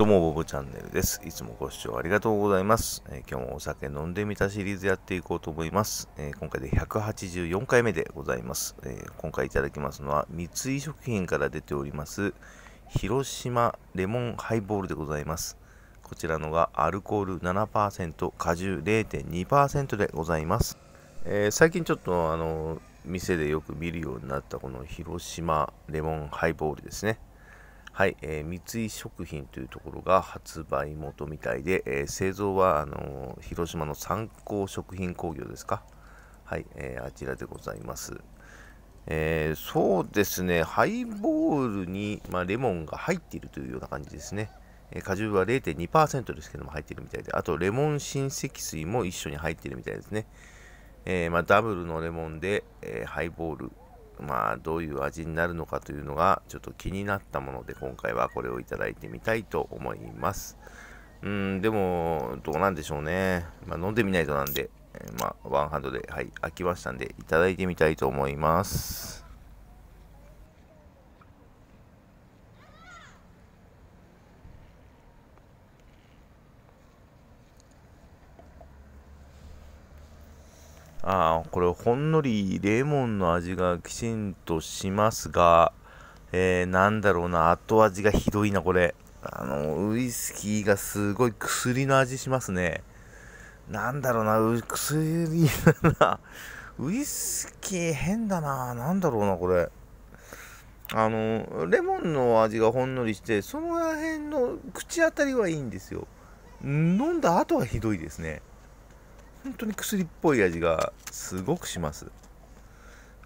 どうも、ボブチャンネルです。いつもご視聴ありがとうございます。えー、今日もお酒飲んでみたシリーズやっていこうと思います。えー、今回で184回目でございます、えー、今回いただきますのは、三井食品から出ております、広島レモンハイボールでございます。こちらのがアルコール7%、果汁0.2%でございます。え最近ちょっとあの店でよく見るようになったこの広島レモンハイボールですね。はい、えー、三井食品というところが発売元みたいで、えー、製造はあのー、広島の参考食品工業ですか。はい、えー、あちらでございます。えそうですね、ハイボールに、まあ、レモンが入っているというような感じですね。え果汁は0.2%ですけども入っているみたいで、あとレモン親戚水も一緒に入っているみたいですね。えまあ、ダブルのレモンで、えハイボール、まあ、どういう味になるのかというのが、ちょっと気になったもので、今回はこれをいただいてみたいと思います。うん、でも、どうなんでしょうね。まあ、飲んでみないとなんで、まあ、ワンハンドで、はい、開きましたんで、いただいてみたいと思います。あこれほんのりレモンの味がきちんとしますが、えー、なんだろうな、後味がひどいな、これ。あの、ウイスキーがすごい薬の味しますね。なんだろうな、薬だな。ウイスキー変だな。なんだろうな、これ。あの、レモンの味がほんのりして、その辺の口当たりはいいんですよ。飲んだ後はひどいですね。本当に薬っぽい味がすごくします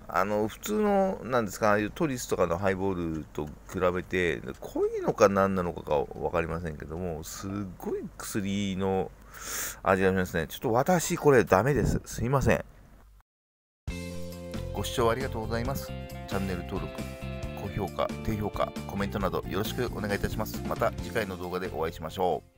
あの普通のなんですかトリスとかのハイボールと比べて濃いのか何なのかが分かりませんけどもすごい薬の味がしますねちょっと私これダメですすいませんご視聴ありがとうございますチャンネル登録高評価低評価コメントなどよろしくお願いいたしますまた次回の動画でお会いしましょう